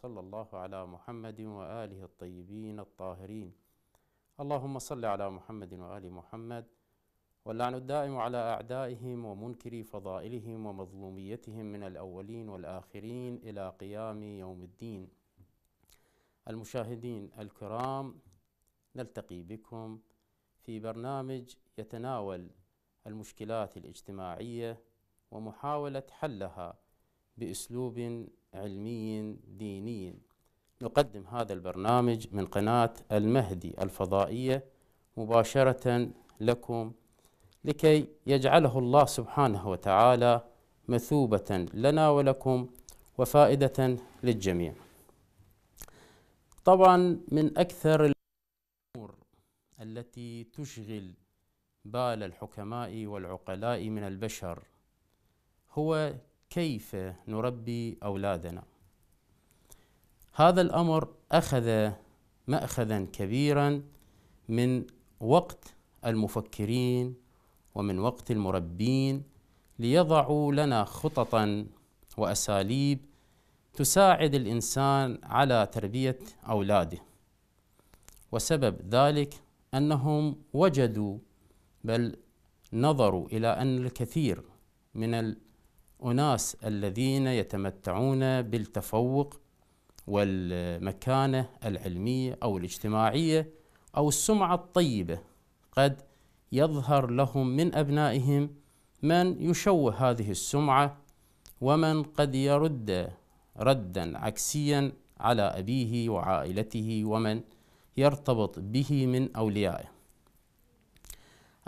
وصلى الله على محمد وآله الطيبين الطاهرين اللهم صل على محمد وآل محمد واللعن الدائم على أعدائهم ومنكري فضائلهم ومظلوميتهم من الأولين والآخرين إلى قيام يوم الدين المشاهدين الكرام نلتقي بكم في برنامج يتناول المشكلات الاجتماعية ومحاولة حلها بأسلوب علمي ديني نقدم هذا البرنامج من قناة المهدي الفضائية مباشرة لكم لكي يجعله الله سبحانه وتعالى مثوبة لنا ولكم وفائدة للجميع طبعا من أكثر الأمور التي تشغل بال الحكماء والعقلاء من البشر هو كيف نربي أولادنا هذا الأمر أخذ مأخذا كبيرا من وقت المفكرين ومن وقت المربين ليضعوا لنا خططا وأساليب تساعد الإنسان على تربية أولاده وسبب ذلك أنهم وجدوا بل نظروا إلى أن الكثير من أناس الذين يتمتعون بالتفوق والمكانة العلمية أو الاجتماعية أو السمعة الطيبة قد يظهر لهم من أبنائهم من يشوه هذه السمعة ومن قد يرد ردا عكسيا على أبيه وعائلته ومن يرتبط به من أوليائه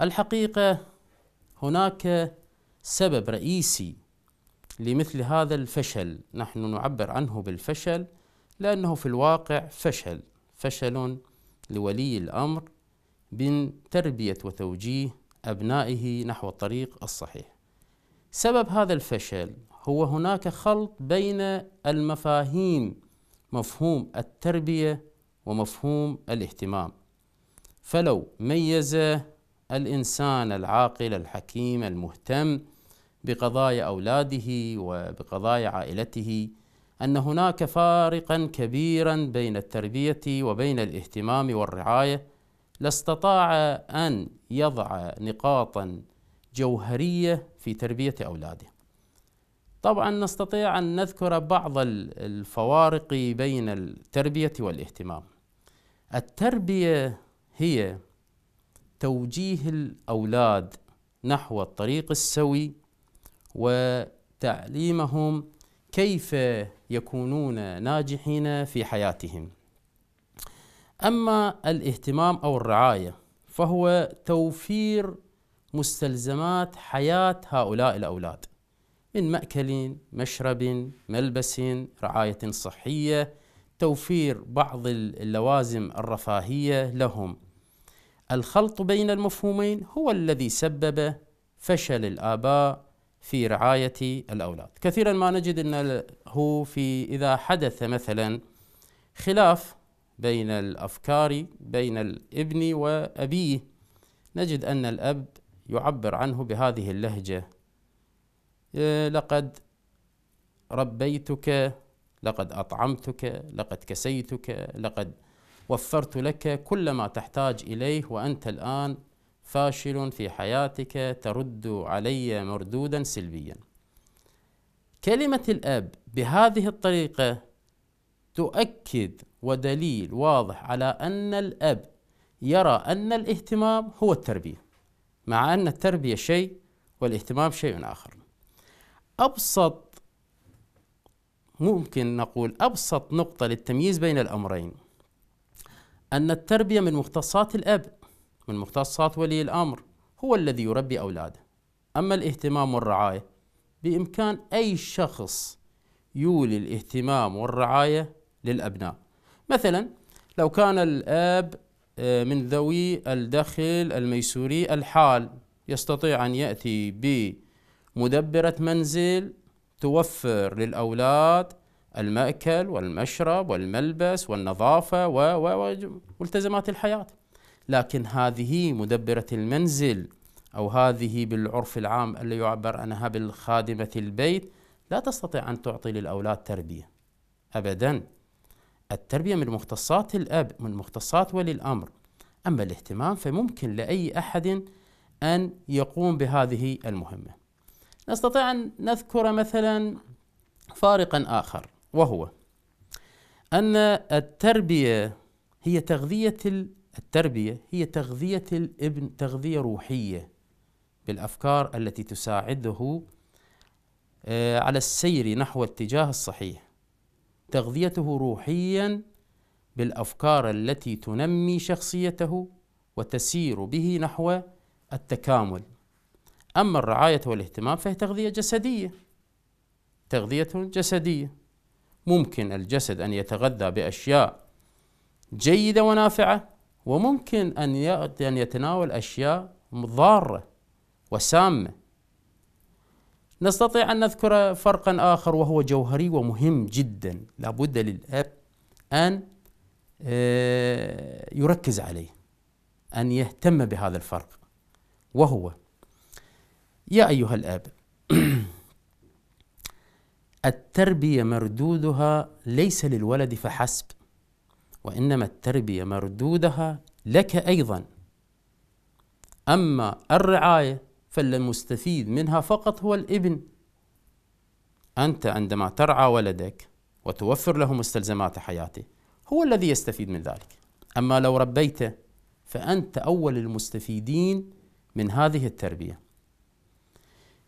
الحقيقة هناك سبب رئيسي لمثل هذا الفشل نحن نعبر عنه بالفشل لأنه في الواقع فشل فشل لولي الأمر من تربية وتوجيه أبنائه نحو الطريق الصحيح سبب هذا الفشل هو هناك خلط بين المفاهيم مفهوم التربية ومفهوم الاهتمام فلو ميز الإنسان العاقل الحكيم المهتم بقضايا اولاده وبقضايا عائلته ان هناك فارقا كبيرا بين التربيه وبين الاهتمام والرعايه لاستطاع ان يضع نقاطا جوهريه في تربيه اولاده طبعا نستطيع ان نذكر بعض الفوارق بين التربيه والاهتمام التربيه هي توجيه الاولاد نحو الطريق السوي وتعليمهم كيف يكونون ناجحين في حياتهم اما الاهتمام او الرعايه فهو توفير مستلزمات حياه هؤلاء الاولاد من ماكل مشرب ملبس رعايه صحيه توفير بعض اللوازم الرفاهيه لهم الخلط بين المفهومين هو الذي سبب فشل الاباء في رعاية الأولاد كثيرا ما نجد أنه في إذا حدث مثلا خلاف بين الأفكار بين الابن وأبيه نجد أن الأب يعبر عنه بهذه اللهجة إيه، لقد ربيتك لقد أطعمتك لقد كسيتك لقد وفرت لك كل ما تحتاج إليه وأنت الآن فاشل في حياتك ترد علي مردودا سلبيا كلمه الاب بهذه الطريقه تؤكد ودليل واضح على ان الاب يرى ان الاهتمام هو التربيه مع ان التربيه شيء والاهتمام شيء اخر ابسط ممكن نقول ابسط نقطه للتمييز بين الامرين ان التربيه من مختصات الاب من مختصات ولي الأمر هو الذي يربي أولاده أما الاهتمام والرعاية بإمكان أي شخص يولي الاهتمام والرعاية للأبناء مثلا لو كان الأب آه، من ذوي الدخل الميسوري الحال يستطيع أن يأتي بمدبرة منزل توفر للأولاد المأكل والمشرب والملبس والنظافة والتزامات الحياة لكن هذه مدبرة المنزل أو هذه بالعرف العام اللي يعبر عنها بالخادمة البيت لا تستطيع أن تعطي للأولاد تربية أبدا التربية من مختصات الأب من مختصات ولي الأمر أما الاهتمام فممكن لأي أحد أن يقوم بهذه المهمة نستطيع أن نذكر مثلا فارقا آخر وهو أن التربية هي تغذية التربية هي تغذية الابن تغذية روحية بالأفكار التي تساعده آه، على السير نحو الاتجاه الصحيح تغذيته روحيا بالأفكار التي تنمي شخصيته وتسير به نحو التكامل أما الرعاية والاهتمام فهي تغذية جسدية تغذية جسدية ممكن الجسد أن يتغذى بأشياء جيدة ونافعة وممكن أن ان يتناول أشياء ضارة وسامة نستطيع أن نذكر فرقا آخر وهو جوهري ومهم جدا لابد للأب أن آه، يركز عليه أن يهتم بهذا الفرق وهو يا أيها الأب التربية مردودها ليس للولد فحسب وإنما التربية مردودها لك أيضا أما الرعاية فالمستفيد منها فقط هو الابن أنت عندما ترعى ولدك وتوفر له مستلزمات حياته هو الذي يستفيد من ذلك أما لو ربيته فأنت أول المستفيدين من هذه التربية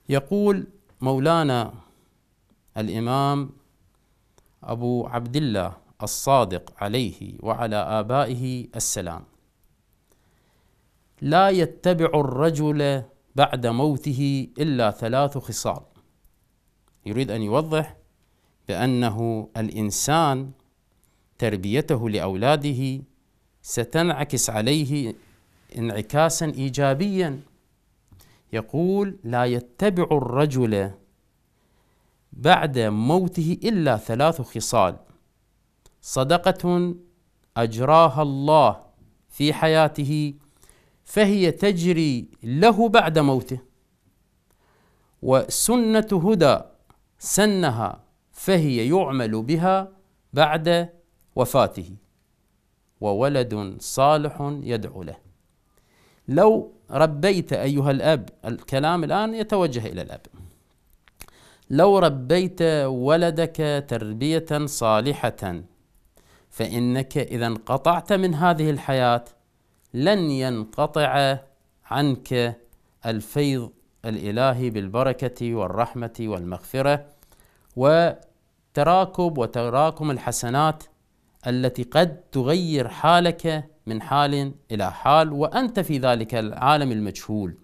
يقول مولانا الإمام أبو عبد الله الصادق عليه وعلى آبائه السلام لا يتبع الرجل بعد موته إلا ثلاث خصال يريد أن يوضح بأنه الإنسان تربيته لأولاده ستنعكس عليه انعكاسا إيجابيا يقول لا يتبع الرجل بعد موته إلا ثلاث خصال صدقة أجراها الله في حياته فهي تجري له بعد موته وسنة هدى سنها فهي يعمل بها بعد وفاته وولد صالح يدعو له لو ربيت أيها الأب الكلام الآن يتوجه إلى الأب لو ربيت ولدك تربية صالحة فإنك إذا انقطعت من هذه الحياة لن ينقطع عنك الفيض الإلهي بالبركة والرحمة والمغفرة وتراكب وتراكم الحسنات التي قد تغير حالك من حال إلى حال وأنت في ذلك العالم المجهول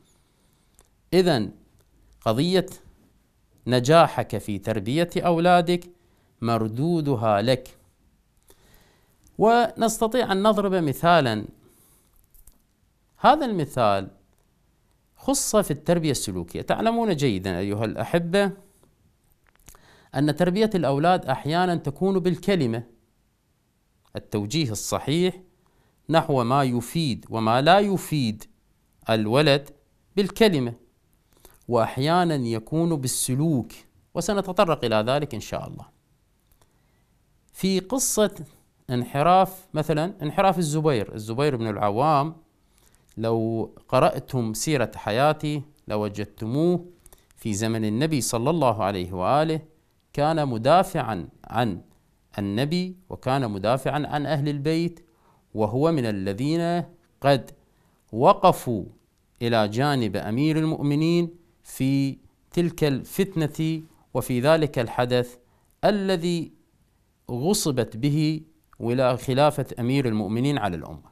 إذا قضية نجاحك في تربية أولادك مردودها لك ونستطيع أن نضرب مثالا هذا المثال خص في التربية السلوكية تعلمون جيدا أيها الأحبة أن تربية الأولاد أحيانا تكون بالكلمة التوجيه الصحيح نحو ما يفيد وما لا يفيد الولد بالكلمة وأحيانا يكون بالسلوك وسنتطرق إلى ذلك إن شاء الله في قصة انحراف مثلا انحراف الزبير الزبير بن العوام لو قرأتم سيرة حياته لوجدتموه في زمن النبي صلى الله عليه وآله كان مدافعا عن النبي وكان مدافعا عن أهل البيت وهو من الذين قد وقفوا إلى جانب أمير المؤمنين في تلك الفتنة وفي ذلك الحدث الذي غصبت به والى خلافه امير المؤمنين على الامه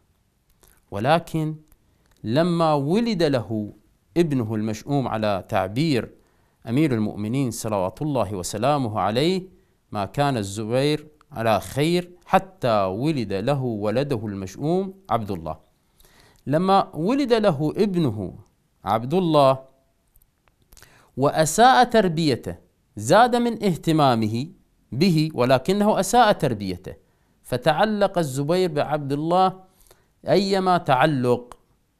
ولكن لما ولد له ابنه المشؤوم على تعبير امير المؤمنين صلوات الله وسلامه عليه ما كان الزبير على خير حتى ولد له ولده المشؤوم عبد الله لما ولد له ابنه عبد الله واساء تربيته زاد من اهتمامه به ولكنه اساء تربيته فتعلق الزبير بعبد الله أيما تعلق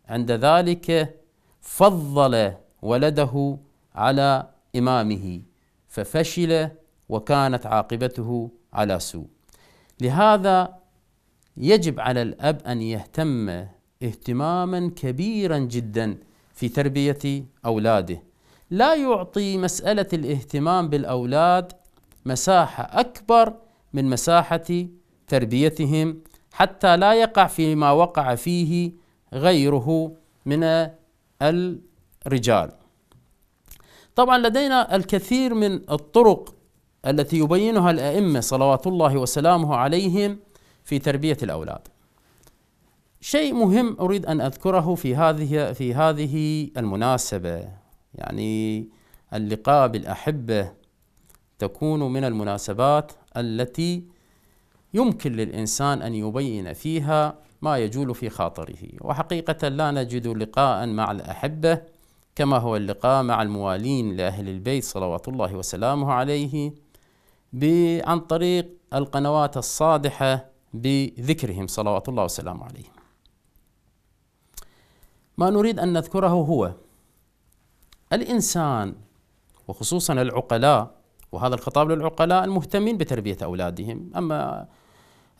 عند ذلك فضل ولده على إمامه ففشل وكانت عاقبته على سوء لهذا يجب على الأب أن يهتم اهتماما كبيرا جدا في تربية أولاده لا يعطي مسألة الاهتمام بالأولاد مساحة أكبر من مساحة تربيتهم حتى لا يقع فيما وقع فيه غيره من الرجال. طبعا لدينا الكثير من الطرق التي يبينها الائمه صلوات الله وسلامه عليهم في تربيه الاولاد. شيء مهم اريد ان اذكره في هذه في هذه المناسبه يعني اللقاء بالاحبه تكون من المناسبات التي يمكن للإنسان أن يبين فيها ما يجول في خاطره وحقيقة لا نجد لقاء مع الأحبة كما هو اللقاء مع الموالين لأهل البيت صلوات الله وسلامه عليه عن طريق القنوات الصادحة بذكرهم صلوات الله وسلامه عليه ما نريد أن نذكره هو الإنسان وخصوصا العقلاء وهذا الخطاب للعقلاء المهتمين بتربية أولادهم أما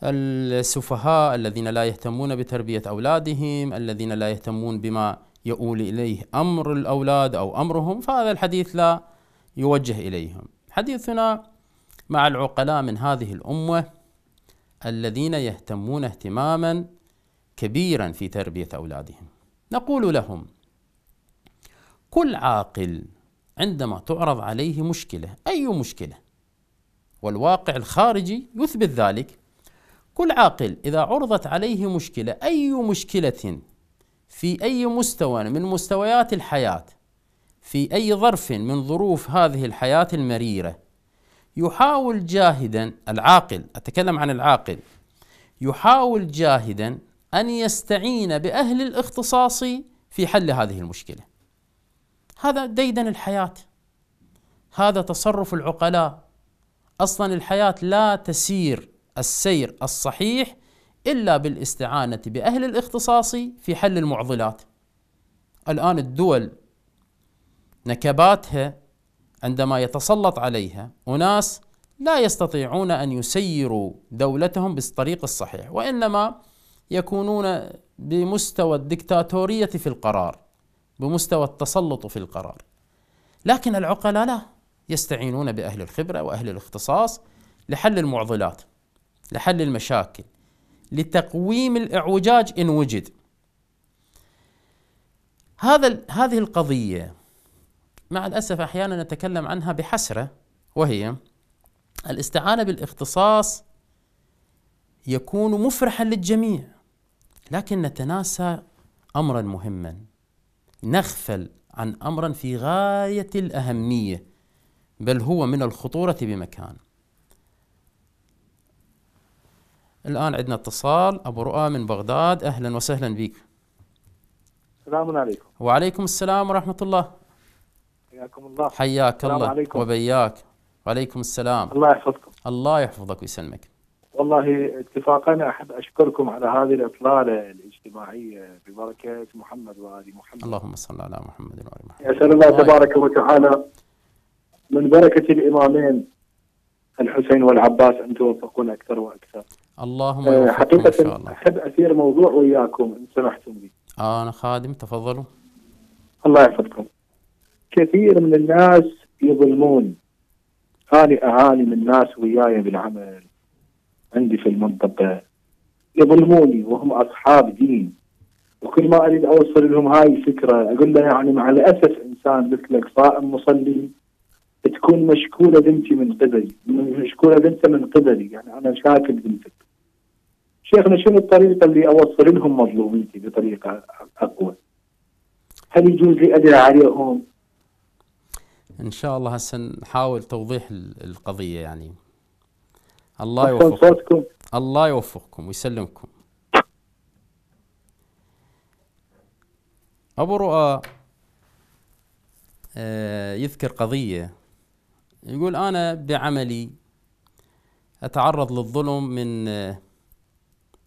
السفهاء الذين لا يهتمون بتربية أولادهم الذين لا يهتمون بما يؤول إليه أمر الأولاد أو أمرهم فهذا الحديث لا يوجه إليهم حديثنا مع العقلاء من هذه الأمة الذين يهتمون اهتماما كبيرا في تربية أولادهم نقول لهم كل عاقل عندما تعرض عليه مشكله اي مشكله والواقع الخارجي يثبت ذلك كل عاقل اذا عرضت عليه مشكله اي مشكله في اي مستوى من مستويات الحياه في اي ظرف من ظروف هذه الحياه المريره يحاول جاهدا العاقل اتكلم عن العاقل يحاول جاهدا ان يستعين باهل الاختصاص في حل هذه المشكله هذا ديدن الحياة هذا تصرف العقلاء أصلا الحياة لا تسير السير الصحيح إلا بالاستعانة بأهل الاختصاص في حل المعضلات الآن الدول نكباتها عندما يتسلط عليها أناس لا يستطيعون أن يسيروا دولتهم بالطريق الصحيح وإنما يكونون بمستوى الدكتاتورية في القرار بمستوى التسلط في القرار لكن العقلاء لا يستعينون بأهل الخبرة وأهل الاختصاص لحل المعضلات لحل المشاكل لتقويم الاعوجاج إن وجد هذا هذه القضية مع الأسف أحيانا نتكلم عنها بحسرة وهي الاستعانة بالاختصاص يكون مفرحا للجميع لكن نتناسى أمرا مهما نغفل عن امر في غايه الاهميه بل هو من الخطوره بمكان الان عندنا اتصال ابو رؤى من بغداد اهلا وسهلا بك السلام عليكم وعليكم السلام ورحمه الله حياكم الله حياك الله عليكم. وبياك وعليكم السلام الله يحفظكم الله يحفظك ويسلمك والله اتفاقا احب اشكركم على هذه الاطلاله الاجتماعيه ببركه محمد وال محمد. اللهم صل على محمد وال محمد. اسال الله تبارك وتعالى من بركه الامامين الحسين والعباس ان توفقون اكثر واكثر. اللهم آه، حقيقه إن شاء الله. احب اثير موضوع وياكم ان سمحتم لي. انا آه، خادم تفضلوا. الله يحفظكم. كثير من الناس يظلمون. انا اعاني من ناس وياي بالعمل عندي في المنطقة يظلموني وهم أصحاب دين وكل ما أريد أوصل لهم هاي الفكرة أقول له يعني مع الأسف إنسان مثلك صائم مصلي تكون مشكولة بنتي من قبلي مشكولة بنته من قبلي يعني أنا شاكل بنتك شيخنا شنو الطريقة اللي أوصل لهم مظلوميتي بطريقة أقوى هل يجوز لي أدعي عليهم ان شاء الله هسه نحاول توضيح القضيه يعني الله يوفقكم الله يوفقكم ويسلمكم أبو رؤى آه، يذكر قضية يقول أنا بعملي أتعرض للظلم من آه،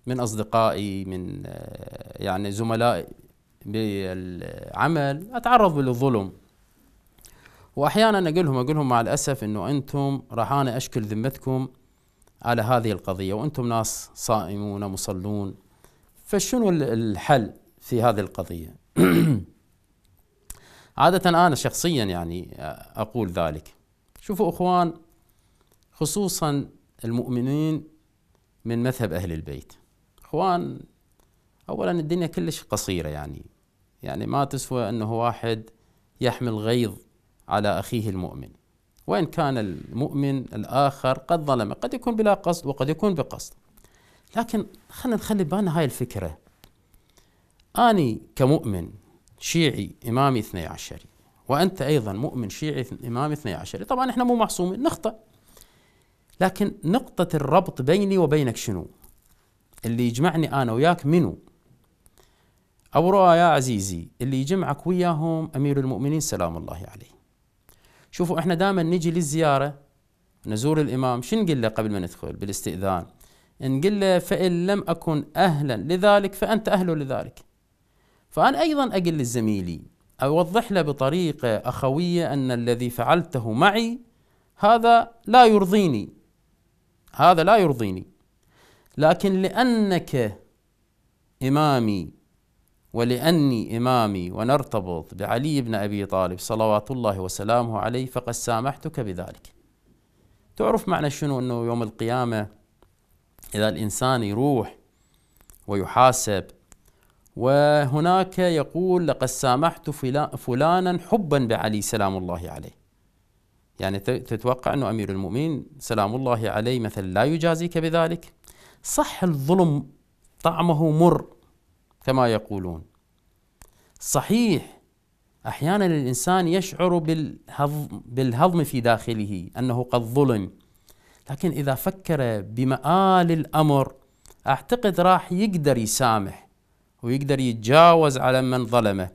من أصدقائي من آه، يعني زملائي بالعمل أتعرض للظلم وأحيانا أقول لهم أقول لهم مع الأسف أنه أنتم راح أنا أشكل ذمتكم على هذه القضية وأنتم ناس صائمون مصلون فشنو الحل في هذه القضية عادة أنا شخصيا يعني آه، أقول ذلك شوفوا أخوان خصوصا المؤمنين من مذهب أهل البيت أخوان أولا الدنيا كلش قصيرة يعني يعني ما تسوى أنه واحد يحمل غيظ على أخيه المؤمن وإن كان المؤمن الآخر قد ظلم قد يكون بلا قصد وقد يكون بقصد لكن خلينا نخلي بالنا هاي الفكرة أني كمؤمن شيعي إمامي اثني عشري وأنت أيضا مؤمن شيعي إمامي اثني عشري طبعا إحنا مو معصومين نخطأ لكن نقطة الربط بيني وبينك شنو اللي يجمعني أنا وياك منو أبو رؤى يا عزيزي اللي يجمعك وياهم أمير المؤمنين سلام الله عليه شوفوا احنا دائما نجي للزياره نزور الامام شو نقول له قبل ما ندخل بالاستئذان نقول له فان لم اكن اهلا لذلك فانت اهل لذلك فانا ايضا اقول لزميلي اوضح له بطريقه اخويه ان الذي فعلته معي هذا لا يرضيني هذا لا يرضيني لكن لانك امامي ولأني إمامي ونرتبط بعلي بن أبي طالب صلوات الله وسلامه عليه فقد سامحتك بذلك تعرف معنى شنو أنه يوم القيامة إذا الإنسان يروح ويحاسب وهناك يقول لقد سامحت فلانا حبا بعلي سلام الله عليه يعني تتوقع أنه أمير المؤمنين سلام الله عليه مثلا لا يجازيك بذلك صح الظلم طعمه مر كما يقولون صحيح احيانا الانسان يشعر بالهضم, بالهضم في داخله انه قد ظلم لكن اذا فكر بمآل الامر اعتقد راح يقدر يسامح ويقدر يتجاوز على من ظلمه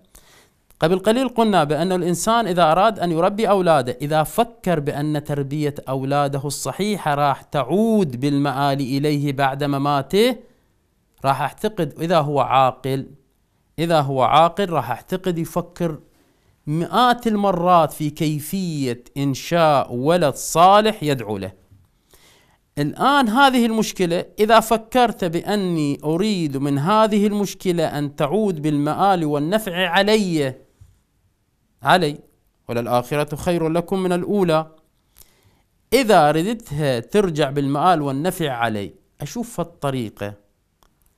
قبل قليل قلنا بأن الإنسان إذا أراد أن يربي أولاده إذا فكر بأن تربية أولاده الصحيحة راح تعود بالمآل إليه بعد مماته راح اعتقد اذا هو عاقل اذا هو عاقل راح اعتقد يفكر مئات المرات في كيفيه انشاء ولد صالح يدعو له. الان هذه المشكله اذا فكرت باني اريد من هذه المشكله ان تعود بالمآل والنفع علي علي وللآخرة خير لكم من الأولى إذا ردتها ترجع بالمآل والنفع علي أشوف الطريقة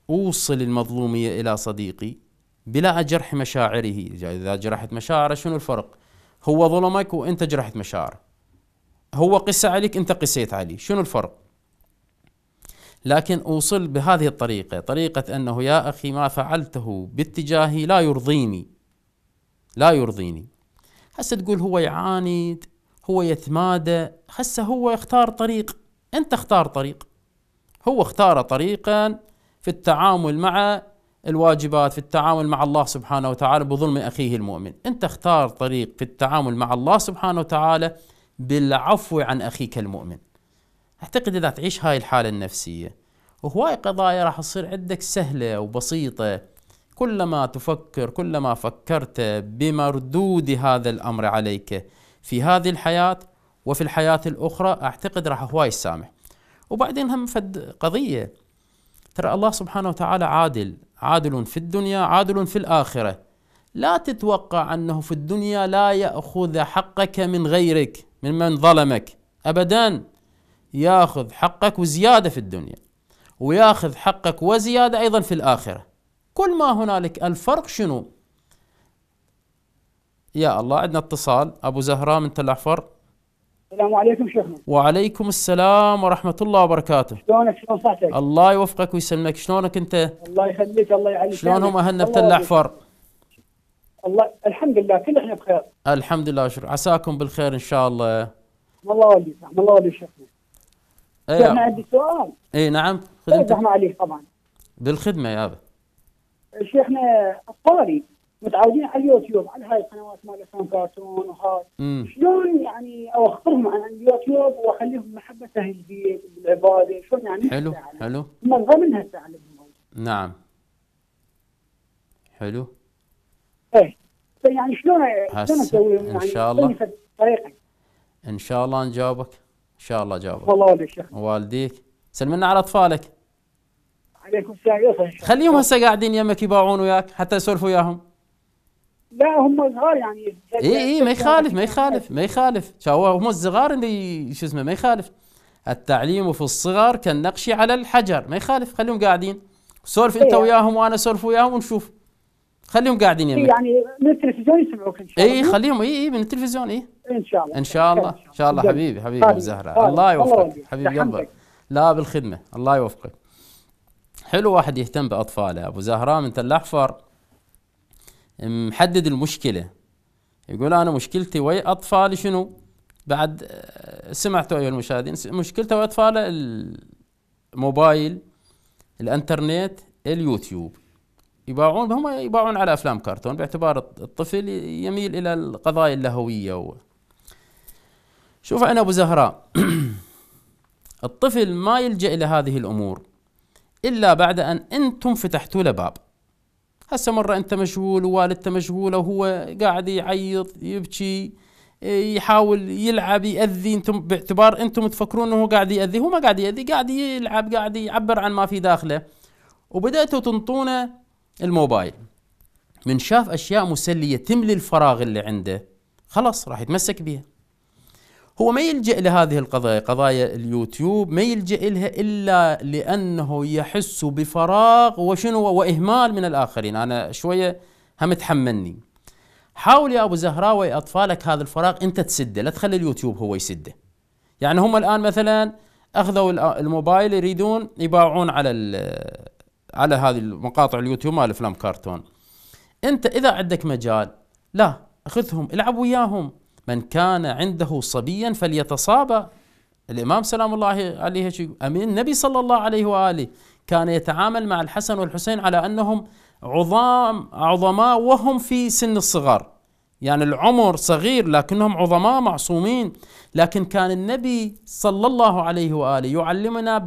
أوصل المظلومية إلى صديقي بلا جرح مشاعره إذا جرحت مشاعره شنو الفرق هو ظلمك وأنت جرحت مشاعره هو قسى عليك أنت قسيت عليه شنو الفرق لكن أوصل بهذه الطريقة طريقة أنه يا أخي ما فعلته باتجاهي لا يرضيني لا يرضيني هسه تقول هو يعاند هو يتمادى هسه هو اختار طريق أنت اختار طريق هو اختار طريقا في التعامل مع الواجبات في التعامل مع الله سبحانه وتعالى بظلم اخيه المؤمن، انت اختار طريق في التعامل مع الله سبحانه وتعالى بالعفو عن اخيك المؤمن. اعتقد اذا تعيش هاي الحاله النفسيه وهواي قضايا راح تصير عندك سهله وبسيطه كلما تفكر كلما فكرت بمردود هذا الامر عليك في هذه الحياه وفي الحياه الاخرى اعتقد راح هواي تسامح. وبعدين هم فد قضيه ترى الله سبحانه وتعالى عادل عادل في الدنيا عادل في الآخرة لا تتوقع أنه في الدنيا لا يأخذ حقك من غيرك من من ظلمك أبدا ياخذ حقك وزيادة في الدنيا وياخذ حقك وزيادة أيضا في الآخرة كل ما هنالك الفرق شنو يا الله عندنا اتصال أبو زهراء من تل أحفر السلام عليكم شيخنا وعليكم السلام ورحمة الله وبركاته شلونك شلون صحتك؟ الله يوفقك ويسلمك شلونك أنت؟ الله يخليك الله يعليك شلونهم أهلنا بتل أحفر؟ الله الحمد لله كل احنا بخير الحمد لله شكرا عساكم بالخير إن شاء الله الله وليك الله وليك شيخنا أيه. أنا عندي سؤال اي نعم إيه، خدمتك عليك طبعا بالخدمة يابا شيخنا الطاري متعودين على اليوتيوب على هاي القنوات مالتهم كرتون وهاي شلون يعني اوخرهم عن اليوتيوب واخليهم محبه البيت بالعباده شلون يعني حلو حلو من ضمنها التعليم نعم حلو ايه يعني شلون شلون اسوي يعني ان شاء الله طريقي ان شاء الله نجاوبك ان شاء الله جاوبك والله والديك شيخ والديك سلمنا على اطفالك عليكم السلام خليهم هسه قاعدين يمك يباعون وياك حتى يسولفوا وياهم لا هم صغار يعني اي اي ما يخالف ما يخالف ما يخالف هو هم الصغار اللي شو اسمه ما يخالف التعليم في الصغر كالنقش على الحجر ما يخالف خليهم قاعدين سولف إيه، انت يعني. وياهم وانا سولف وياهم ونشوف خليهم قاعدين إيه، يعني من التلفزيون يسمعوك ان شاء إيه، الله اي خليهم اي اي من التلفزيون اي ان شاء الله ان شاء الله ان شاء الله حبيبي حبيبي ابو طيب، زهره طيب، الله يوفقك حبيبي قلبك لا بالخدمه الله يوفقك حلو واحد يهتم باطفاله ابو زهره من تل الاحفر محدد المشكله يقول انا مشكلتي وي اطفالي شنو؟ بعد آه، سمعتوا ايها المشاهدين مشكلته ويا اطفاله الموبايل الانترنت اليوتيوب يباعون هم يباعون على افلام كرتون باعتبار الطفل يميل الى القضايا اللهويه هو شوف انا ابو زهراء الطفل ما يلجا الى هذه الامور الا بعد ان انتم فتحتوا له باب هسه مرة أنت مشغول ووالدته مشغولة وهو قاعد يعيط يبكي يحاول يلعب يأذي انتم باعتبار انتم تفكرون انه قاعد يأذي هو ما قاعد يأذي قاعد يلعب قاعد يعبر عن ما في داخله وبدأتوا تنطونه الموبايل من شاف اشياء مسلية تملي الفراغ اللي عنده خلاص راح يتمسك بها هو ما يلجأ لهذه القضايا قضايا اليوتيوب ما يلجأ لها إلا لأنه يحس بفراغ وشنو وإهمال من الآخرين أنا شوية هم تحملني حاول يا أبو زهراوي أطفالك هذا الفراغ أنت تسده لا تخلي اليوتيوب هو يسده يعني هم الآن مثلا أخذوا الموبايل يريدون يباعون على على هذه المقاطع اليوتيوب مال أفلام كرتون أنت إذا عندك مجال لا أخذهم العب وياهم من كان عنده صبيا فليتصابى الإمام سلام الله عليه أمين النبي صلى الله عليه وآله كان يتعامل مع الحسن والحسين على أنهم عظام عظماء وهم في سن الصغار يعني العمر صغير لكنهم عظماء معصومين لكن كان النبي صلى الله عليه واله يعلمنا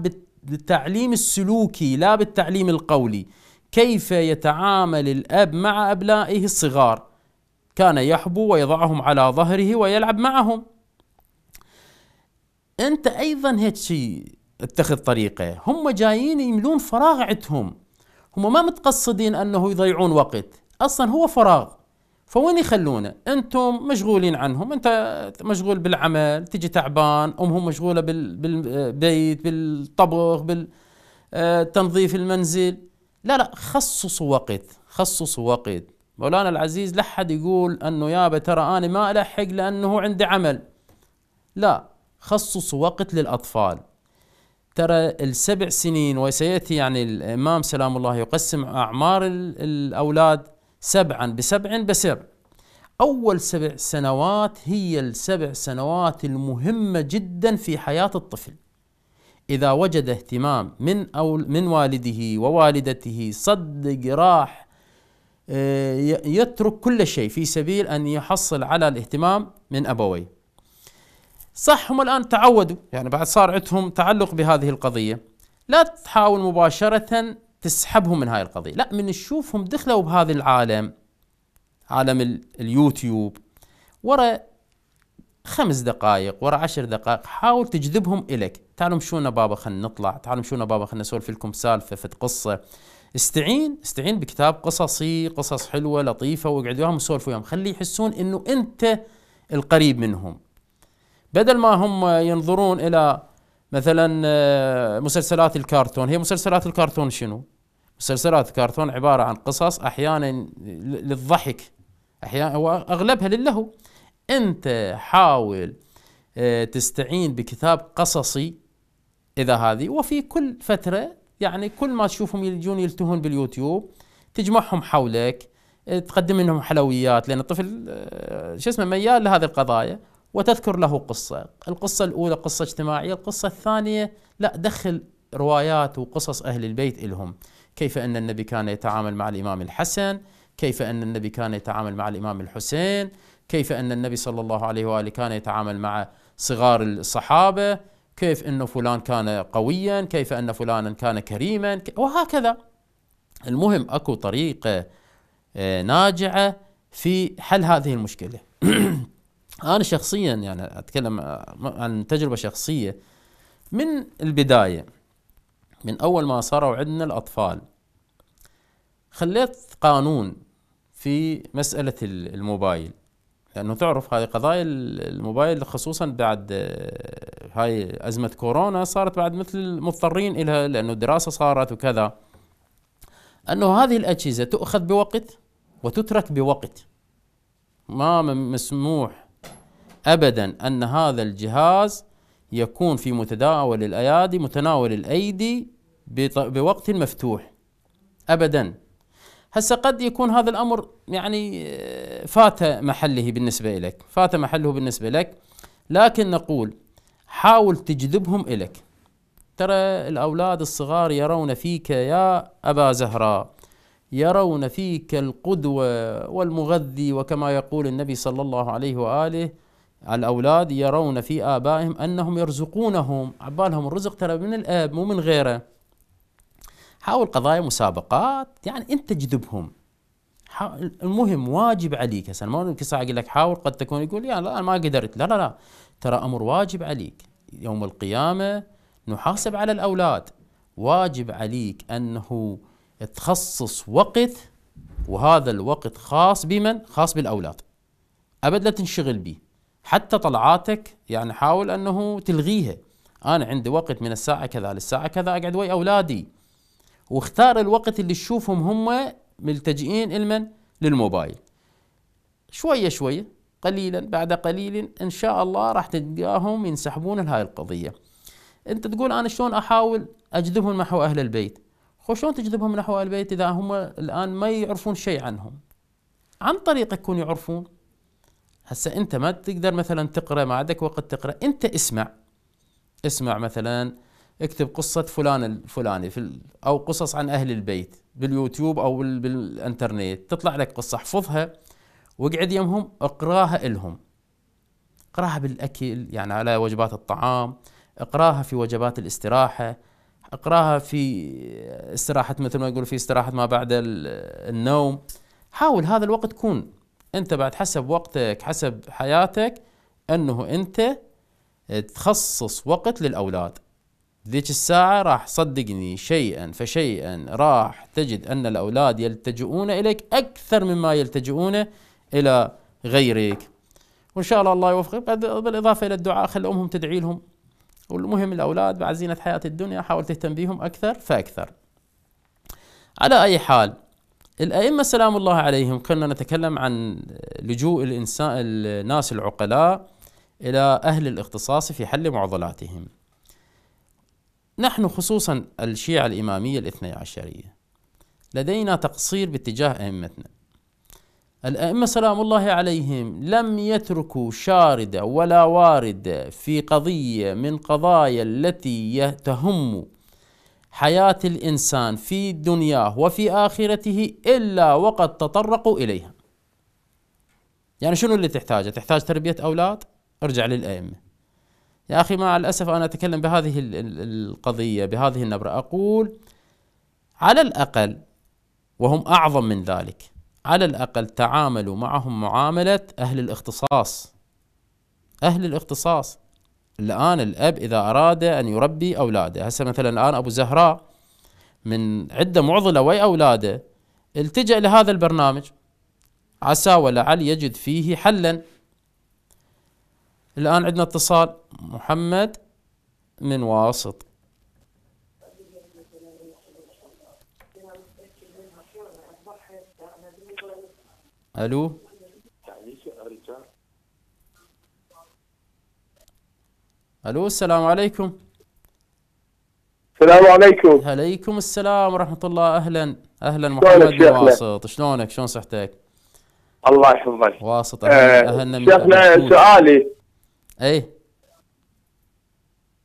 بالتعليم السلوكي لا بالتعليم القولي كيف يتعامل الاب مع ابنائه الصغار كان يحبو ويضعهم على ظهره ويلعب معهم انت ايضا هيك شيء اتخذ طريقه هم جايين يملون فراغ عندهم هم ما متقصدين انه يضيعون وقت اصلا هو فراغ فوين يخلونه انتم مشغولين عنهم انت مشغول بالعمل تجي تعبان امهم مشغوله بالبيت بالطبخ بالتنظيف آه، المنزل لا لا خصصوا وقت خصصوا وقت مولانا العزيز لا حد يقول انه يابا ترى انا ما الحق لانه عندي عمل لا خصصوا وقت للاطفال ترى السبع سنين وسياتي يعني الامام سلام الله يقسم اعمار الاولاد سبعا بسبع بسر اول سبع سنوات هي السبع سنوات المهمه جدا في حياه الطفل اذا وجد اهتمام من أو من والده ووالدته صدق راح آه، يترك كل شيء في سبيل أن يحصل على الاهتمام من أبويه صح هم الآن تعودوا يعني بعد صار عندهم تعلق بهذه القضية لا تحاول مباشرة تسحبهم من هاي القضية لا من تشوفهم دخلوا بهذا العالم عالم اليوتيوب ورا خمس دقائق ورا عشر دقائق حاول تجذبهم إلك تعالوا مشونا بابا خلينا نطلع تعالوا مشونا بابا خلينا نسولف لكم سالفة في قصة استعين استعين بكتاب قصصي قصص حلوه لطيفه واقعد وياهم وسولف وياهم خليه يحسون انه انت القريب منهم بدل ما هم ينظرون الى مثلا آه، مسلسلات الكرتون هي مسلسلات الكرتون شنو مسلسلات الكرتون عباره عن قصص احيانا للضحك احيانا واغلبها للهو انت حاول آه، تستعين بكتاب قصصي اذا هذه وفي كل فتره يعني كل ما تشوفهم يجون يلتهون باليوتيوب تجمعهم حولك آه، تقدم لهم حلويات لان الطفل آه، شو اسمه ميال لهذه القضايا وتذكر له قصه، القصه الاولى قصه اجتماعيه، القصه الثانيه لا دخل روايات وقصص اهل البيت الهم، كيف ان النبي كان يتعامل مع الامام الحسن، كيف ان النبي كان يتعامل مع الامام الحسين، كيف ان النبي صلى الله عليه واله كان يتعامل مع صغار الصحابه، كيف أن فلان كان قويا كيف أن فلانا كان كريما وهكذا المهم أكو طريقة آه، ناجعة في حل هذه المشكلة أنا شخصيا يعني أتكلم آه، عن تجربة شخصية من البداية من أول ما صاروا عندنا الأطفال خليت قانون في مسألة الموبايل لانه تعرف هذه قضايا الموبايل خصوصا بعد آه، هاي ازمه كورونا صارت بعد مثل مضطرين الها لانه الدراسه صارت وكذا انه هذه الاجهزه تؤخذ بوقت وتترك بوقت ما مسموح ابدا ان هذا الجهاز يكون في متداول الايادي متناول الايدي بوقت مفتوح ابدا هسه قد يكون هذا الامر يعني آه، فات محله بالنسبه لك فات محله بالنسبه لك لكن نقول حاول تجذبهم الك ترى الاولاد الصغار يرون فيك يا ابا زهراء يرون فيك القدوه والمغذي وكما يقول النبي صلى الله عليه واله الاولاد يرون في ابائهم انهم يرزقونهم عبالهم الرزق ترى من الاب مو من غيره حاول قضايا مسابقات يعني انت تجذبهم المهم واجب عليك هسه ما يمكن ساعه يقول لك حاول قد تكون يقول يا لا ما قدرت لا لا لا ترى امر واجب عليك يوم القيامه نحاسب على الاولاد واجب عليك انه تخصص وقت وهذا الوقت خاص بمن؟ خاص بالاولاد ابد لا تنشغل به حتى طلعاتك يعني حاول انه تلغيها انا عندي وقت من الساعه كذا للساعه كذا اقعد ويا اولادي واختار الوقت اللي تشوفهم هم ملتجئين لمن؟ للموبايل شوية شوية قليلا بعد قليل ان شاء الله راح تلقاهم ينسحبون لهاي القضية انت تقول انا شلون احاول اجذبهم نحو اهل البيت خو شلون تجذبهم نحو اهل البيت اذا هم الان ما يعرفون شيء عنهم عن طريقك يكون يعرفون هسه انت ما تقدر مثلا تقرا ما عندك وقت تقرا انت اسمع اسمع مثلا اكتب قصة فلان الفلاني في أو قصص عن أهل البيت باليوتيوب أو بالإنترنت تطلع لك قصة احفظها واقعد يمهم اقراها إلهم اقراها بالأكل يعني على وجبات الطعام اقراها في وجبات الاستراحة اقراها في استراحة مثل ما يقول في استراحة ما بعد النوم حاول هذا الوقت كون انت بعد حسب وقتك حسب حياتك انه انت تخصص وقت للاولاد ذيك الساعة راح صدقني شيئا فشيئا راح تجد أن الأولاد يلتجؤون إليك أكثر مما يلتجؤون إلى غيرك وإن شاء الله الله يوفقك بالإضافة إلى الدعاء خلي أمهم تدعي لهم والمهم الأولاد بعد زينة حياة الدنيا حاول تهتم بهم أكثر فأكثر على أي حال الأئمة سلام الله عليهم كنا نتكلم عن لجوء الإنسان الناس العقلاء إلى أهل الاختصاص في حل معضلاتهم نحن خصوصا الشيعة الإمامية الاثني عشرية لدينا تقصير باتجاه أئمتنا الأئمة سلام الله عليهم لم يتركوا شاردة ولا واردة في قضية من قضايا التي تهم حياة الإنسان في دنياه وفي آخرته إلا وقد تطرقوا إليها يعني شنو اللي تحتاجه تحتاج تربية أولاد ارجع للأئمة يا أخي مع الأسف أنا أتكلم بهذه القضية بهذه النبرة أقول على الأقل وهم أعظم من ذلك على الأقل تعاملوا معهم معاملة أهل الاختصاص أهل الاختصاص الآن الأب إذا أراد أن يربي أولاده هسه مثلا الآن أبو زهراء من عدة معضلة ويا أولاده التجأ لهذا البرنامج عسى ولعل يجد فيه حلا الآن عندنا اتصال محمد من واسط ألو ألو السلام عليكم السلام عليكم عليكم السلام ورحمة الله أهلا أهلا محمد واسط شلونك شلون صحتك الله يحفظك واسط اهلنا آه، أهلا شيخنا سؤالي اي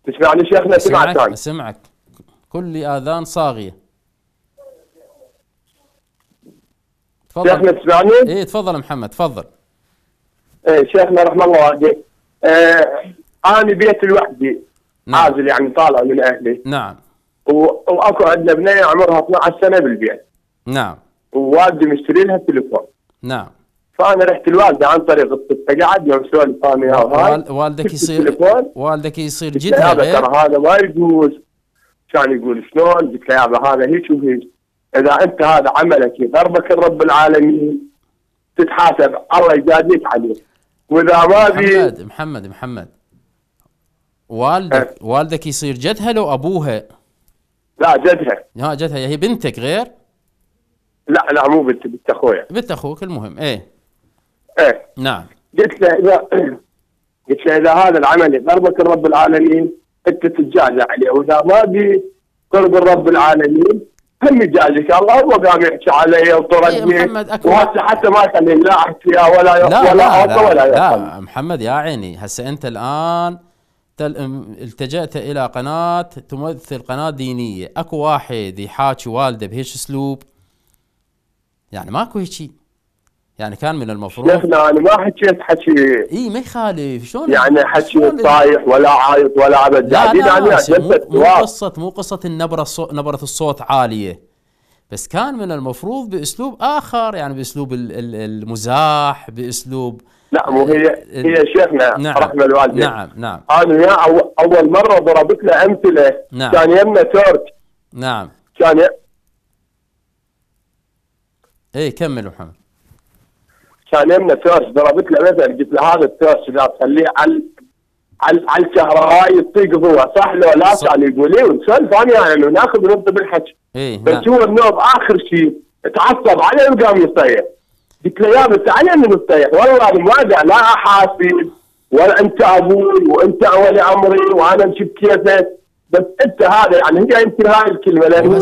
تسمعني شيخنا سمعك سمعك, يعني. كل اذان صاغيه تفضل شيخنا تسمعني؟ اي تفضل محمد تفضل اي شيخنا رحم الله والديك آه انا بيت لوحدي نعم. عازل يعني طالع من اهلي نعم واكو عندنا بنيه عمرها 12 سنه بالبيت نعم ووالدي مشتري لها تليفون نعم فانا رحت الوالده عن طريق التقعد يوم سولف انا وهاي والدك يصير والدك يصير جدا ترى هذا ما يجوز كان يقول شلون؟ قلت له يابا هذا هيك وهيك اذا انت هذا عملك يضربك رب العالمين تتحاسب الله يجازيك عليه واذا ما بي محمد محمد محمد والدك أه. والدك يصير جدها لو ابوها؟ لا جدها لا جدها يعني هي بنتك غير؟ لا لا مو بنتي بنت اخويا بنت اخوك المهم ايه ايه نعم قلت له اذا قلت له اذا هذا العمل يضربك رب العالمين انت تتجازى عليه واذا ما قرب رب العالمين هم يجازيك الله هو قام يحكي علي وطردني إيه، وهسه حتى ما خليني لا احكي ولا يق... لا ولا لا, لا, ولا لا, لا محمد يا عيني هسه انت الان التجأت إلى قناة تمثل قناة دينية أكو واحد يحاكي والده بهيش أسلوب يعني ماكو هيك يعني كان من المفروض شيخنا انا يعني ما حكيت حكي اي ما يخالف شلون يعني حكي طايح ولا عايط ولا عبد قاعدين يعني, يعني مو قصه مو قصه النبره نبره الصوت عاليه بس كان من المفروض باسلوب اخر يعني باسلوب المزاح باسلوب لا مو هي هي شيخنا نعم رحمه الوالدين نعم نعم انا يا اول مره ضربت له امثله نعم كان يمنا تورك نعم كان ي... ايه كمل محمد كان يمنا تيرش ضربت له مثل قلت له هذا التيرش اذا تخليه على على على الكهرباء يطيق هو صح لو لا كان يقول اي ونسولف انا يعني وناخذ رد بالحكي إيه، بس نعم. هو النوب اخر شيء تعصب علي وقام يصيح قلت له يا بس تعال اني مصيح والله ما لا احاسب ولا انت ابوي وانت اولي امري وانا مشيت بكيفك بس انت هذا يعني هي يمكن هاي الكلمه لان هو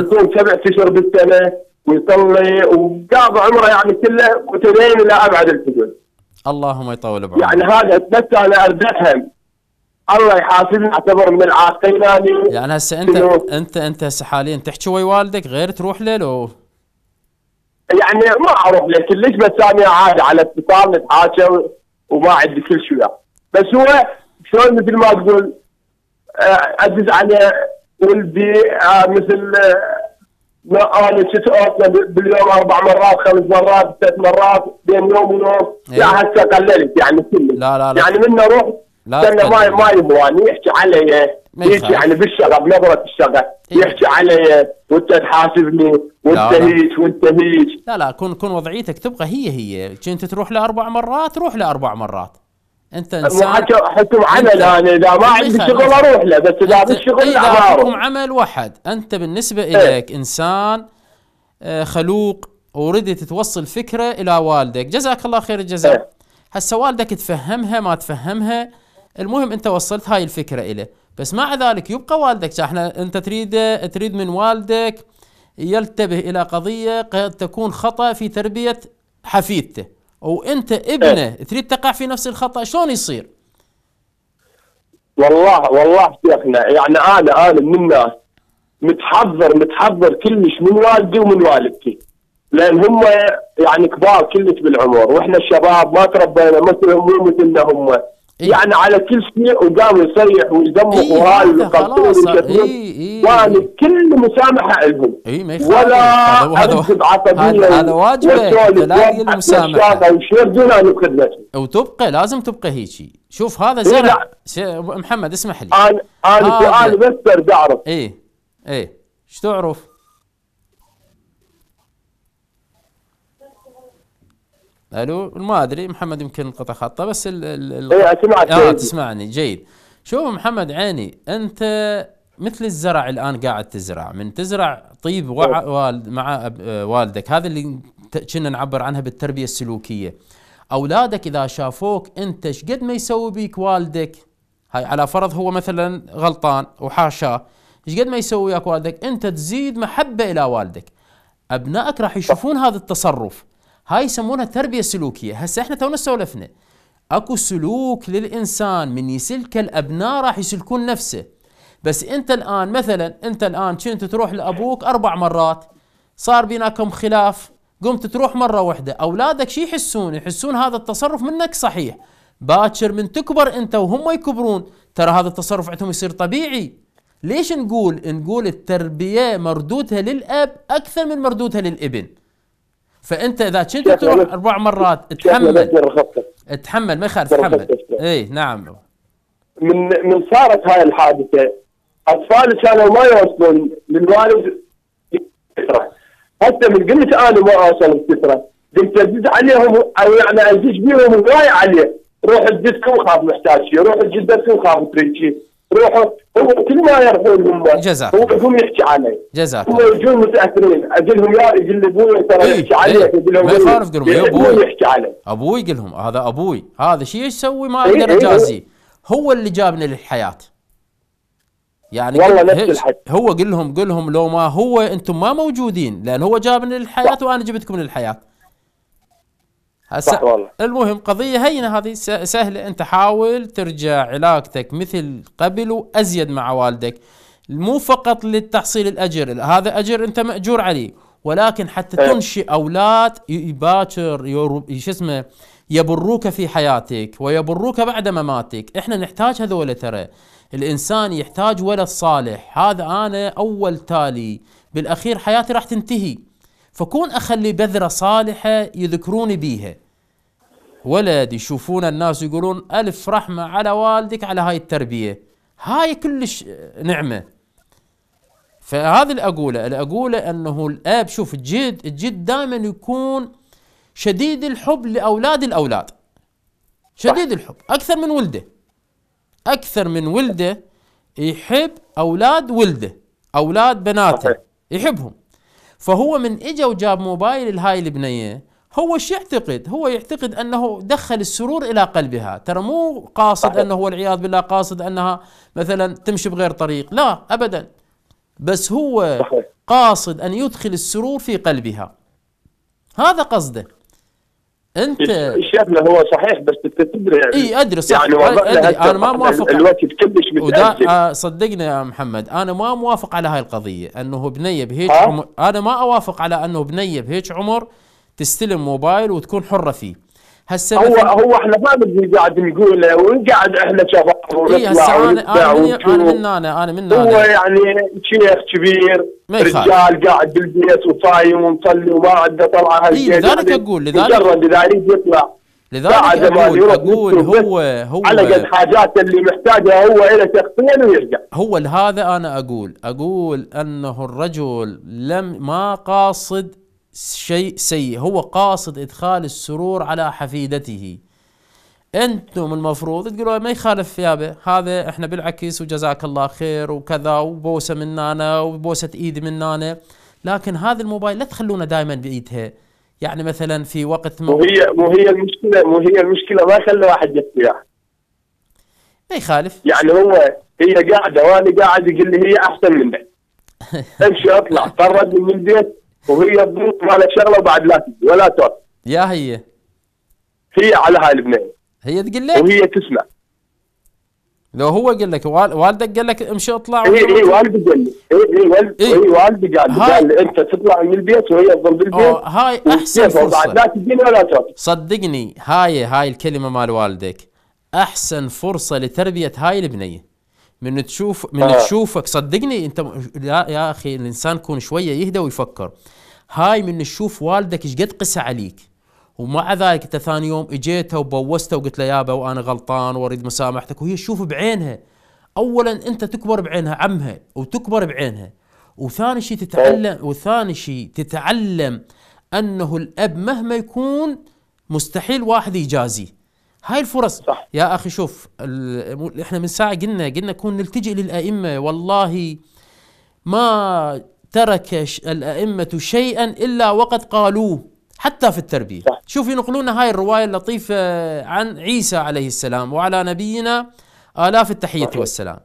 يكون سبع اشهر بالسنه ويصلي وقاضي عمره يعني كله قتلين الى ابعد الحدود. اللهم يطول بعمرك. يعني هذا بس انا اتفهم الله يحاسبني اعتبر من العاقلين يعني هسه انت انت انت هسه حاليا تحكي ويا والدك غير تروح له لو يعني ما اروح له كلش بس انا عادي على اتصال نتحاكى وما عندي كل شيء بس هو شلون مثل ما تقول ادز آه، على ولدي آه، مثل آه، ما اني شفت باليوم اربع مرات خمس مرات ست مرات بين يوم ونوم إيه. لا هسه قللت يعني كله لا لا لا يعني روح لا استنى ما ما يبغاني يحكي علي يجي يعني بالشغل نظرة الشغل إيه. يحكي علي وانت تحاسبني وانت هيك وانت هيك لا لا كون كون وضعيتك تبقى هي هي كنت تروح لاربع مرات روح لاربع مرات انت أه، انسان حكم عمل انا اذا ما عندي شغل اروح له بس اذا في شغل اذا حكم عمل وحد انت بالنسبه إيه. اليك إيه؟ انسان أه، خلوق وردت توصل فكره الى والدك جزاك الله خير الجزاء إيه؟ هسه والدك تفهمها ما تفهمها المهم انت وصلت هاي الفكره اليه بس مع ذلك يبقى والدك احنا انت تريد تريد من والدك ينتبه الى قضيه قد تكون خطا في تربيه حفيدته وانت ابنه إيه؟ تريد تقع في نفس الخطا شلون يصير؟ والله والله شيخنا يعني انا انا من الناس متحذر متحذر كلش من والدي ومن والدتي لان هم يعني كبار كلش بالعمر واحنا الشباب ما تربينا مثلهم مو مثلنا هم إيه؟ يعني على كل شيء وقام يصيح ويدمق إيه وهاي ويقتلون إيه،, إيه وانا كل مسامحه لهم اي ما ولا هذا هذا واجبك تلاقي المسامحه وشيء بدون ان وتبقى لازم تبقى هيجي شوف هذا إيه، زرع إيه محمد اسمح لي انا انا انا بس اريد اعرف ايه ايه ايش تعرف؟ الو ما ادري محمد يمكن قطع خطه بس ال ال ال إيه، اه تسمعني جيد شوف محمد عيني انت مثل الزرع الان قاعد تزرع من تزرع طيب إيه. وع- والد مع آه، والدك هذا اللي كنا نعبر عنها بالتربيه السلوكيه اولادك اذا شافوك انت ايش قد ما يسوي بيك والدك هاي على فرض هو مثلا غلطان وحاشاه ايش قد ما يسوي وياك والدك انت تزيد محبه الى والدك ابنائك راح يشوفون هذا التصرف هاي يسمونها تربيه سلوكيه هسه احنا تونا سولفنا اكو سلوك للانسان من يسلك الابناء راح يسلكون نفسه بس انت الان مثلا انت الان كنت تروح لابوك اربع مرات صار بيناكم خلاف قمت تروح مره واحده اولادك شي يحسون يحسون هذا التصرف منك صحيح باكر من تكبر انت وهم يكبرون ترى هذا التصرف عندهم يصير طبيعي ليش نقول نقول التربيه مردودها للاب اكثر من مردودها للابن فانت اذا كنت تروح اربع مرات تحمل تحمل ما يخالف تحمل اي نعم من من صارت هاي الحادثه اطفال كانوا ما يوصلون للوالد حتى من قلت انا ما اوصل بفتره قلت ازيد عليهم او يعني ازيد بيهم هواي عليه روح لجدتكم خاف محتاج شيء روح لجدتكم خاف تريد شيء روحوا هو كل ما ياخذون هم جزاك هو يحكي عليه جزاك هم يجون متاثرين اجلهم يا ابوي ترى إيه، يحكي عليك إيه. يقول لهم ما يخالف قول يا ابوي يحكي عليه ابوي قل لهم هذا ابوي هذا شيء يسوي ما إيه، اقدر اجازيه هو اللي جابني للحياه يعني والله نفس هو قل لهم قل لهم لو ما هو انتم ما موجودين لان هو جابني للحياه وانا جبتكم للحياه هسه صح والله المهم قضية هينة هذه سهلة أنت حاول ترجع علاقتك مثل قبل وأزيد مع والدك مو فقط لتحصيل الأجر هذا أجر أنت مأجور عليه ولكن حتى أه. تنشئ أولاد يباشر شو اسمه يبروك في حياتك ويبروك بعد مماتك احنا نحتاج هذول ترى الإنسان يحتاج ولد صالح هذا أنا أول تالي بالأخير حياتي راح تنتهي فكون أخلي بذرة صالحة يذكروني بيها ولد يشوفون الناس يقولون ألف رحمة على والدك على هاي التربية هاي كلش نعمة اقوله الأقولة الأقولة أنه الأب شوف الجد الجد دائما يكون شديد الحب لأولاد الأولاد شديد الحب أكثر من ولده أكثر من ولده يحب أولاد ولده أولاد بناته يحبهم فهو من اجى وجاب موبايل لهاي البنيه هو شو يعتقد؟ هو يعتقد انه دخل السرور الى قلبها، ترى مو قاصد انه هو والعياذ بالله قاصد انها مثلا تمشي بغير طريق، لا ابدا. بس هو قاصد ان يدخل السرور في قلبها. هذا قصده. انت الشغله هو صحيح بس تدري يعني اي ادري صح يعني أدري. انا ما موافق الوقت كلش متاجل آه صدقني يا محمد انا ما موافق على هاي القضيه انه بنيه بهيك عمر انا ما اوافق على انه بنيه بهيك عمر تستلم موبايل وتكون حره فيه هسه هو هو احنا ما ندري قاعد نقول ونقعد احنا شباب ونطلع إيه ونتبع انا من انا انا من هو يعني شيخ كبير رجال قاعد بالبيت وصايم ومصلي وما عنده طلعه هالشيء إيه لذلك اقول لذلك مجرد لذلك يطلع لذلك اقول اقول هو هو على قد حاجاته اللي محتاجها هو الى شخصيا ويرجع هو لهذا انا اقول اقول انه الرجل لم ما قاصد شيء سيء هو قاصد إدخال السرور على حفيدته انتم المفروض تقولوا ما يخالف يابا هذا احنا بالعكس وجزاك الله خير وكذا وبوسه من انا وبوسه ايد من انا لكن هذا الموبايل لا تخلونه دائما بايدها يعني مثلا في وقت مو هي مو هي المشكله مو هي المشكله ما خلى واحد يتبع ما يخالف يعني هو هي قاعده وانا قاعد يقول لي هي احسن منك امشي اطلع طرد من البيت وهي تقول مالك شغله وبعد لا تجي ولا تعرف يا هي هي على هاي البنيه هي تقول لك وهي تسمع لو هو قال لك والدك قال لك امشي اطلع اي اي والدي قال لي اي اي والدي قال لي قال لي انت تطلع من البيت وهي تظل بالبيت هاي احسن فرصه لا تجيني ولا تعرف صدقني هاي هاي الكلمه مال والدك احسن فرصه لتربيه هاي البنيه من تشوف من آه. تشوفك صدقني انت لا يا اخي الانسان يكون شويه يهدى ويفكر هاي من تشوف والدك ايش قد قسى عليك ومع ذلك انت ثاني يوم اجيته وبوسته وقلت له يابا وانا غلطان واريد مسامحتك وهي تشوف بعينها اولا انت تكبر بعينها عمها وتكبر بعينها وثاني شيء تتعلم وثاني شيء تتعلم انه الاب مهما يكون مستحيل واحد يجازيه هاي الفرص صح. يا اخي شوف احنا من ساعه قلنا قلنا كون نلتجئ للائمه والله ما ترك الائمه شيئا الا وقد قالوه حتى في التربيه صح. شوف ينقلون هاي الروايه اللطيفه عن عيسى عليه السلام وعلى نبينا الاف التحيه صح. والسلام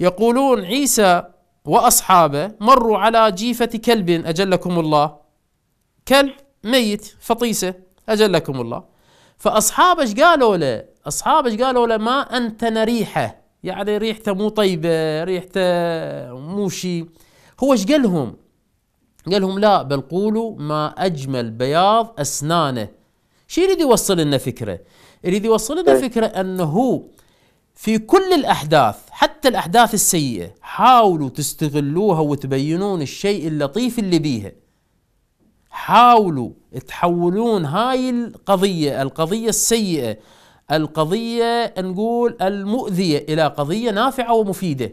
يقولون عيسى واصحابه مروا على جيفه كلب اجلكم الله كلب ميت فطيسه اجلكم الله فاصحابه قالوا له اصحابه قالوا له ما انتن ريحه يعني ريحته مو طيبه ريحته مو شيء. هو ايش قال لهم؟ قال لهم لا بل قولوا ما اجمل بياض اسنانه شي يريد يوصل لنا فكره يريد يوصل لنا طيب. فكره انه في كل الاحداث حتى الاحداث السيئه حاولوا تستغلوها وتبينون الشيء اللطيف اللي بيها حاولوا تحولون هاي القضية القضية السيئة القضية نقول المؤذية إلى قضية نافعة ومفيدة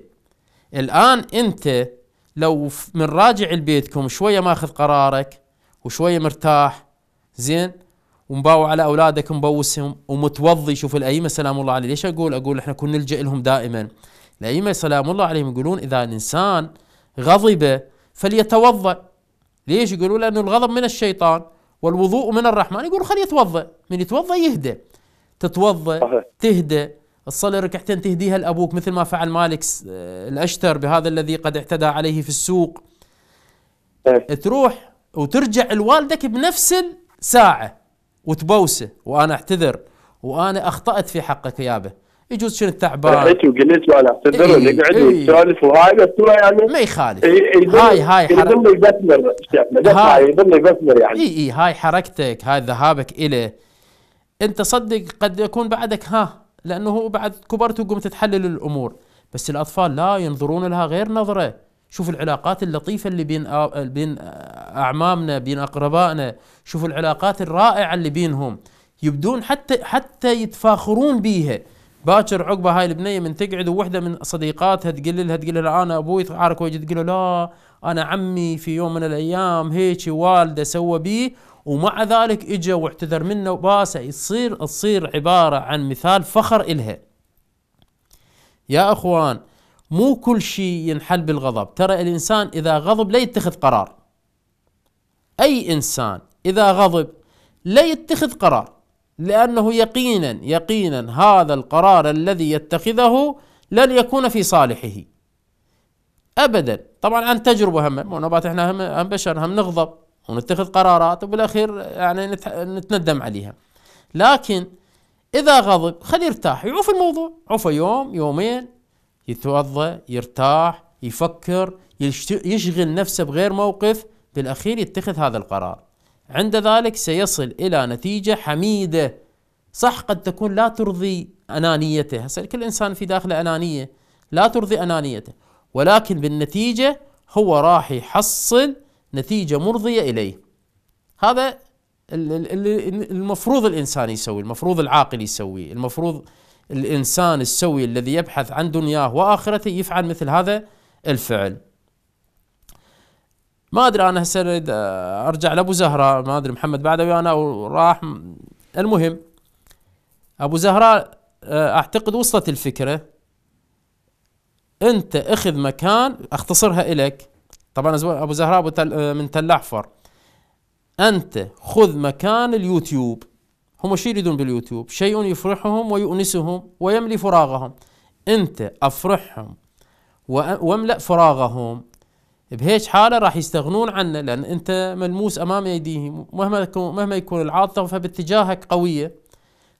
الآن أنت لو من راجع لبيتكم شوية ماخذ قرارك وشوية مرتاح زين ومباوع على أولادك مبوسهم ومتوضي شوف الأئمة سلام الله عليه ليش أقول أقول إحنا كنا نلجأ لهم دائما الأئمة سلام الله عليهم يقولون إذا الإنسان غضب فليتوضأ ليش يقولوا لانه الغضب من الشيطان والوضوء من الرحمن يقول خليه يتوضأ من يتوضأ يهدى تتوضأ تهدى تصلي ركعتين تهديها لأبوك مثل ما فعل مالك آه، الأشتر بهذا الذي قد اعتدى عليه في السوق إيه. تروح وترجع لوالدك بنفس الساعة وتبوسه وأنا اعتذر وأنا أخطأت في حقك يابه يجوز شنو تعبان رحت وقلت له اعتذر نقعد ونسولف وهاي بس هو يعني ما يخالف إيه، إيه، هاي هاي يظل يبثمر هاي يظل يبثمر يعني اي اي هاي حركتك هاي ذهابك إله انت صدق قد يكون بعدك ها لانه هو بعد كبرت وقمت تحلل الامور بس الاطفال لا ينظرون لها غير نظره شوف العلاقات اللطيفة اللي بين بين أعمامنا بين أقربائنا شوف العلاقات الرائعة اللي بينهم يبدون حتى حتى يتفاخرون بيها باكر عقبه هاي البنيه من تقعد ووحده من صديقاتها تقول لها تقول لها انا ابوي تعارك وجه تقول لا انا عمي في يوم من الايام هيك والده سوى بي ومع ذلك اجى واعتذر منه وباسه يصير تصير عباره عن مثال فخر الها يا اخوان مو كل شيء ينحل بالغضب ترى الانسان اذا غضب لا يتخذ قرار اي انسان اذا غضب لا يتخذ قرار لأنه يقينا يقينا هذا القرار الذي يتخذه لن يكون في صالحه أبدا طبعا عن تجربة هم ونبات احنا هم, بشر هم نغضب ونتخذ قرارات وبالأخير يعني نتندم عليها لكن إذا غضب خليه يرتاح يعوف الموضوع عوف يوم يومين يتوضأ يرتاح يفكر يشغل نفسه بغير موقف بالأخير يتخذ هذا القرار عند ذلك سيصل إلى نتيجة حميدة صح قد تكون لا ترضي أنانيته هسه كل إنسان في داخله أنانية لا ترضي أنانيته ولكن بالنتيجة هو راح يحصل نتيجة مرضية إليه هذا المفروض الإنسان يسوي المفروض العاقل يسوي المفروض الإنسان السوي الذي يبحث عن دنياه وآخرته يفعل مثل هذا الفعل ما ادري انا هسه آه، ارجع لابو زهره ما ادري محمد بعده ويانا وراح المهم ابو زهره آه، اعتقد وصلت الفكره انت اخذ مكان اختصرها الك طبعا ابو زهره أبو تل آه، من تل احفر انت خذ مكان اليوتيوب هم شو يريدون باليوتيوب شيء يفرحهم ويؤنسهم ويملي فراغهم انت افرحهم واملا فراغهم بهيش حاله راح يستغنون عنه لان انت ملموس امام ايديهم مهما يكون مهما يكون العاطفه باتجاهك قويه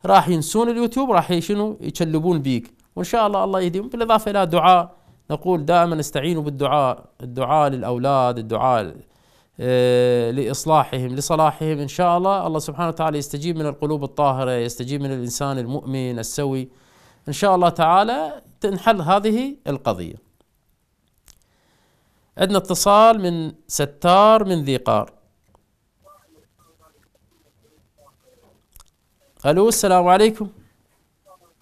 راح ينسون اليوتيوب راح شنو يشلبون بيك وان شاء الله الله يهديهم بالاضافه الى دعاء نقول دائما استعينوا بالدعاء الدعاء للاولاد الدعاء آه، لاصلاحهم لصلاحهم ان شاء الله الله سبحانه وتعالى يستجيب من القلوب الطاهره يستجيب من الانسان المؤمن السوي ان شاء الله تعالى تنحل هذه القضيه عندنا اتصال من ستار من ذي قار الو السلام عليكم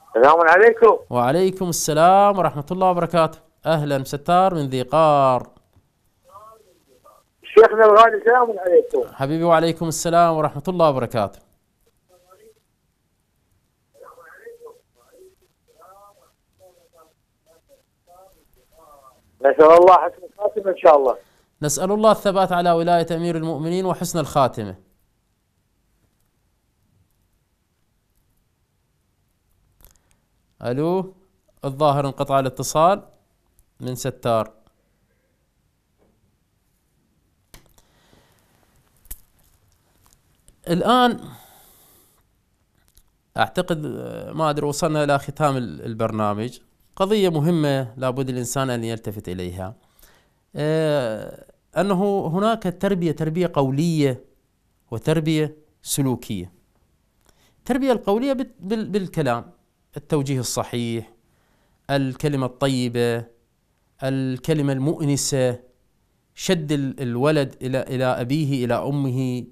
السلام عليكم وعليكم السلام ورحمة الله وبركاته أهلا ستار من ذي قار شيخنا الغالي السلام عليكم حبيبي وعليكم السلام ورحمة الله وبركاته نسأل الله حسن الخاتمة إن شاء الله نسأل الله الثبات على ولاية أمير المؤمنين وحسن الخاتمة ألو الظاهر انقطع الاتصال من ستار الآن أعتقد آه، ما أدري وصلنا إلى ختام البرنامج قضية مهمة لابد الإنسان أن يلتفت إليها آه، أنه هناك تربية تربية قولية وتربية سلوكية التربية القولية بالكلام التوجيه الصحيح الكلمة الطيبة الكلمة المؤنسة شد الولد إلى إلى أبيه إلى أمه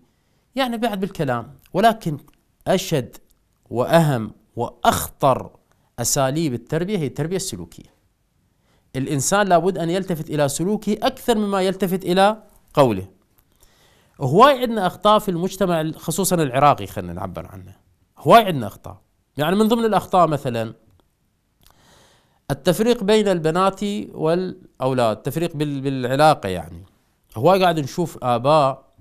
يعني بعد بالكلام ولكن أشد وأهم وأخطر أساليب التربية هي التربية السلوكية الإنسان لابد أن يلتفت إلى سلوكه أكثر مما يلتفت إلى قوله هواي عندنا أخطاء في المجتمع خصوصا العراقي خلينا نعبر عنه هواي عندنا أخطاء يعني من ضمن الأخطاء مثلا التفريق بين البنات والأولاد التفريق بالعلاقة يعني هواي قاعد نشوف آباء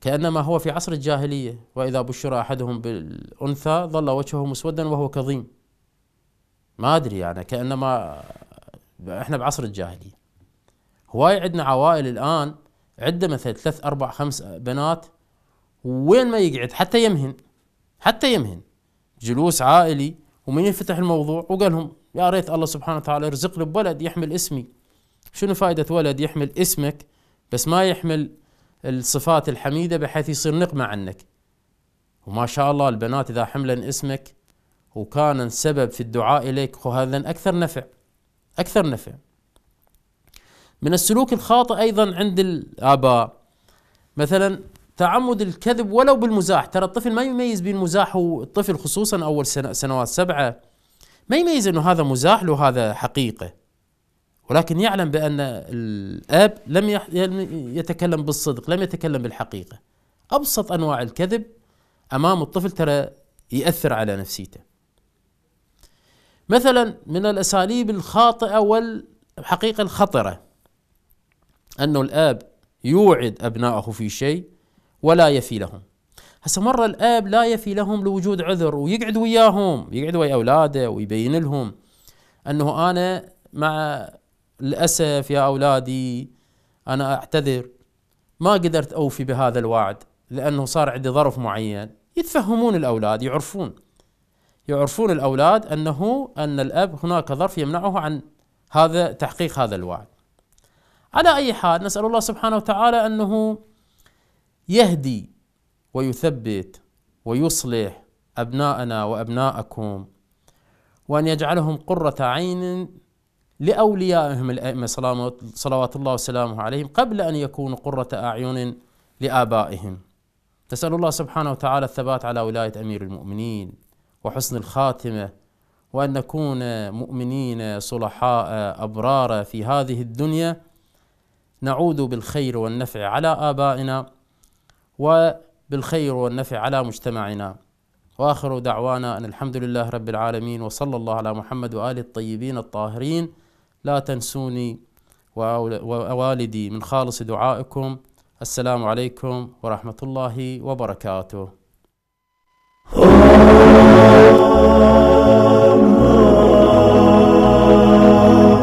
كأنما هو في عصر الجاهلية وإذا بشر أحدهم بالأنثى ظل وجهه مسودا وهو كظيم ما أدري يعني كأنما احنا بعصر الجاهليه هواي عندنا عوائل الان عنده مثلا ثلاث اربع خمس بنات وين ما يقعد حتى يمهن حتى يمهن جلوس عائلي ومن يفتح الموضوع وقال لهم يا ريت الله سبحانه وتعالى يرزقني بولد يحمل اسمي شنو فائدة ولد يحمل اسمك بس ما يحمل الصفات الحميدة بحيث يصير نقمة عنك وما شاء الله البنات إذا حملن اسمك وكان سبب في الدعاء إليك وهذا أكثر نفع أكثر نفع من السلوك الخاطئ أيضا عند الآباء مثلا تعمد الكذب ولو بالمزاح ترى الطفل ما يميز بين مزاح والطفل خصوصا أول سنة سنوات سبعة ما يميز أنه هذا مزاح له هذا حقيقة ولكن يعلم بأن الأب لم يتكلم بالصدق لم يتكلم بالحقيقة أبسط أنواع الكذب أمام الطفل ترى يأثر على نفسيته مثلا من الأساليب الخاطئة والحقيقة الخطرة أن الآب يوعد أبنائه في شيء ولا يفي لهم هسه مرة الآب لا يفي لهم لوجود عذر ويقعد وياهم يقعد ويا أولاده ويبين لهم أنه أنا مع الأسف يا أولادي أنا أعتذر ما قدرت أوفي بهذا الوعد لأنه صار عندي ظرف معين يتفهمون الأولاد يعرفون يعرفون الأولاد أنه أن الأب هناك ظرف يمنعه عن هذا تحقيق هذا الوعد على أي حال نسأل الله سبحانه وتعالى أنه يهدي ويثبت ويصلح أبناءنا وأبناءكم وأن يجعلهم قرة عين لأوليائهم الأئمة صلوات الله وسلامه عليهم قبل أن يكونوا قرة أعين لآبائهم نسأل الله سبحانه وتعالى الثبات على ولاية أمير المؤمنين وحسن الخاتمه وان نكون مؤمنين صلحاء ابرار في هذه الدنيا نعود بالخير والنفع على ابائنا وبالخير والنفع على مجتمعنا واخر دعوانا ان الحمد لله رب العالمين وصلى الله على محمد واله الطيبين الطاهرين لا تنسوني ووالدي من خالص دعائكم السلام عليكم ورحمه الله وبركاته Amen.